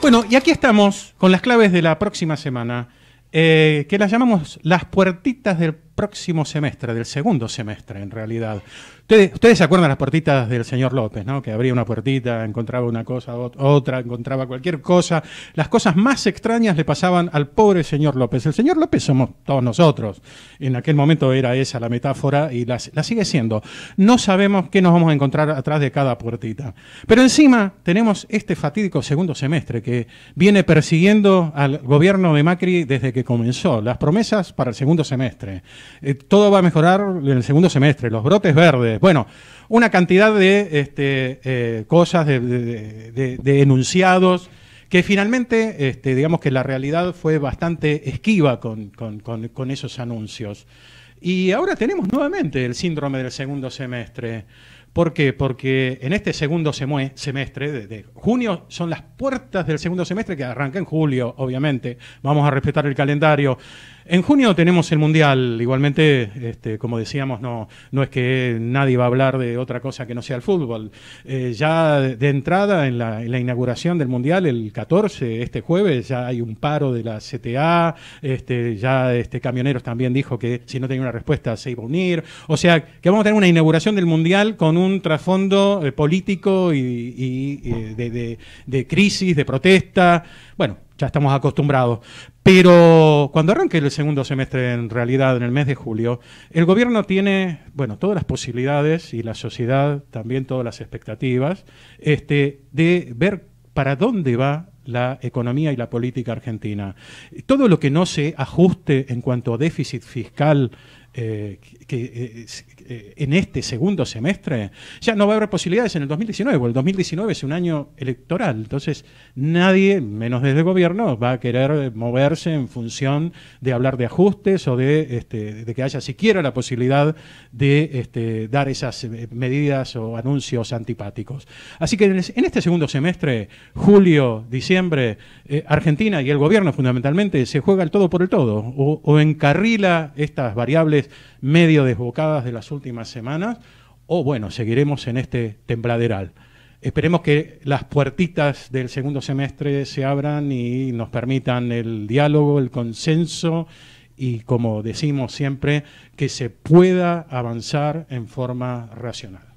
Bueno, y aquí estamos con las claves de la próxima semana, eh, que las llamamos las puertitas del próximo semestre, del segundo semestre en realidad. Ustedes, ustedes se acuerdan las puertitas del señor López, ¿no? Que abría una puertita, encontraba una cosa, otra, encontraba cualquier cosa. Las cosas más extrañas le pasaban al pobre señor López. El señor López somos todos nosotros. En aquel momento era esa la metáfora y la, la sigue siendo. No sabemos qué nos vamos a encontrar atrás de cada puertita. Pero encima tenemos este fatídico segundo semestre que viene persiguiendo al gobierno de Macri desde que comenzó. Las promesas para el segundo semestre. Eh, todo va a mejorar en el segundo semestre, los brotes verdes, bueno, una cantidad de este, eh, cosas, de, enunciados, que finalmente, este, digamos que la realidad fue bastante esquiva con esos anuncios. Y ahora tenemos nuevamente el síndrome del segundo semestre ¿Por qué? Porque en este segundo semestre, de, junio son las puertas del segundo semestre que arranca en julio, obviamente. Vamos a respetar el calendario. En junio tenemos el Mundial. Igualmente, este, como decíamos, no, no es que nadie va a hablar de otra cosa que no sea el fútbol. Eh, ya de entrada, en la, inauguración del Mundial, el 14, este jueves, ya hay un paro de la CTA. Este, ya este, Camioneros también dijo que si no tenía una respuesta se iba a unir. O sea, que vamos a tener una inauguración del Mundial con un un trasfondo eh, político y, eh, de, de, crisis, de protesta. Bueno, ya estamos acostumbrados. Pero cuando arranque el segundo semestre, en realidad, en el mes de julio, el gobierno tiene, bueno, todas las posibilidades y la sociedad también todas las expectativas este, de ver para dónde va la economía y la política argentina. Todo lo que no se ajuste en cuanto a déficit fiscal eh, que eh, eh, en este segundo semestre ya no va a haber posibilidades en el 2019, porque el 2019 es un año electoral, entonces nadie, menos desde el gobierno, va a querer moverse en función de hablar de ajustes o de, este, que haya siquiera la posibilidad de este, dar esas medidas o anuncios antipáticos. Así que en este segundo semestre, julio, diciembre, Argentina y el gobierno fundamentalmente se juega el todo por el todo o encarrila estas variables medio desbocadas de las últimas semanas, o bueno, seguiremos en este tembladeral. Esperemos que las puertitas del segundo semestre se abran y nos permitan el diálogo, el consenso y, como decimos siempre, que se pueda avanzar en forma racional.